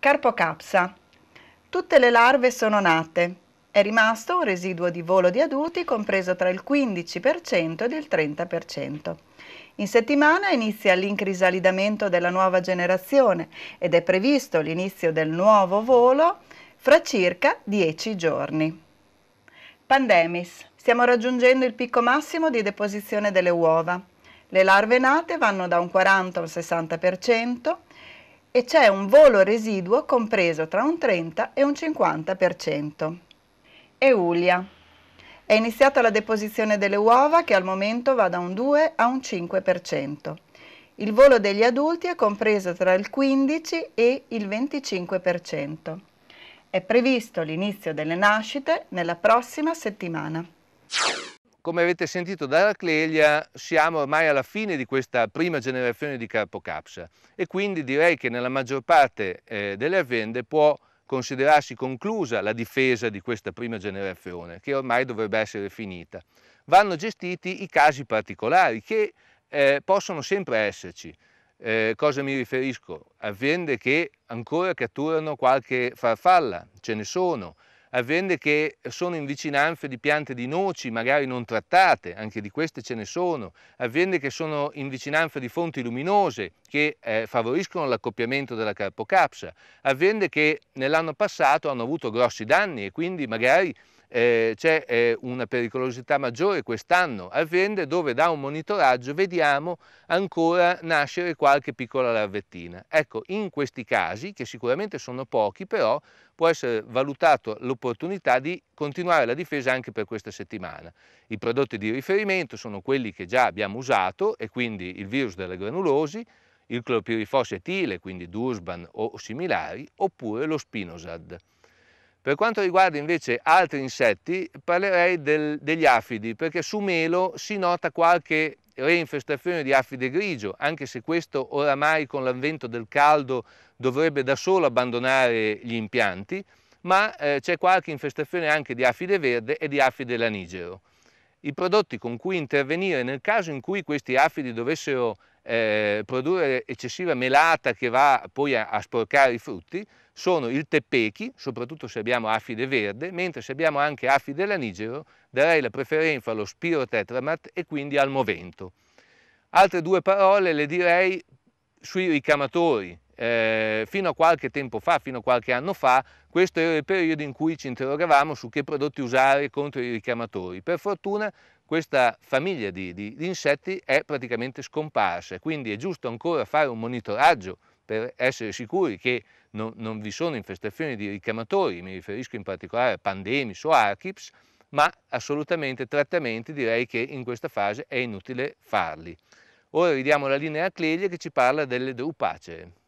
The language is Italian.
Carpocapsa. Tutte le larve sono nate. È rimasto un residuo di volo di adulti compreso tra il 15% ed il 30%. In settimana inizia l'incrisalidamento della nuova generazione ed è previsto l'inizio del nuovo volo fra circa 10 giorni. Pandemis. Stiamo raggiungendo il picco massimo di deposizione delle uova. Le larve nate vanno da un 40 a un 60%, e c'è un volo residuo compreso tra un 30 e un 50%. Eulia. È iniziata la deposizione delle uova che al momento va da un 2 a un 5%. Il volo degli adulti è compreso tra il 15 e il 25%. È previsto l'inizio delle nascite nella prossima settimana come avete sentito dalla Clelia, siamo ormai alla fine di questa prima generazione di Carpocapsa e quindi direi che nella maggior parte eh, delle aziende può considerarsi conclusa la difesa di questa prima generazione, che ormai dovrebbe essere finita. Vanno gestiti i casi particolari che eh, possono sempre esserci. Eh, cosa mi riferisco? Aziende che ancora catturano qualche farfalla, ce ne sono, aziende che sono in vicinanza di piante di noci, magari non trattate, anche di queste ce ne sono, aziende che sono in vicinanza di fonti luminose che eh, favoriscono l'accoppiamento della carpocapsa, aziende che nell'anno passato hanno avuto grossi danni e quindi magari eh, c'è eh, una pericolosità maggiore quest'anno, aziende dove da un monitoraggio vediamo ancora nascere qualche piccola larvettina. Ecco, in questi casi, che sicuramente sono pochi, però può essere valutato l'opportunità di continuare la difesa anche per questa settimana. I prodotti di riferimento sono quelli che già abbiamo usato e quindi il virus della granulosi, il clopirifos etile, quindi Dursban o similari, oppure lo spinosad. Per quanto riguarda invece altri insetti, parlerei del, degli afidi, perché su Melo si nota qualche reinfestazione di afide grigio, anche se questo oramai con l'avvento del caldo dovrebbe da solo abbandonare gli impianti, ma eh, c'è qualche infestazione anche di afide verde e di afide lanigero. I prodotti con cui intervenire nel caso in cui questi afidi dovessero eh, produrre eccessiva melata che va poi a, a, sporcare i frutti sono il tepechi, soprattutto se abbiamo afide verde, mentre se abbiamo anche afide lanigero darei la preferenza allo spiro tetramat e quindi al movento. Altre due parole le direi sui ricamatori. Eh, fino a qualche tempo fa, fino a qualche anno fa, questo era il periodo in cui ci interrogavamo su che prodotti usare contro i ricamatori. Per fortuna questa famiglia di, di, di insetti è praticamente scomparsa, quindi è giusto ancora fare un monitoraggio per essere sicuri che non, non, vi sono infestazioni di ricamatori, mi riferisco in particolare a pandemi o archips, ma assolutamente trattamenti direi che in questa fase è inutile farli. Ora ridiamo la linea a Cleglia che ci parla delle drupacee.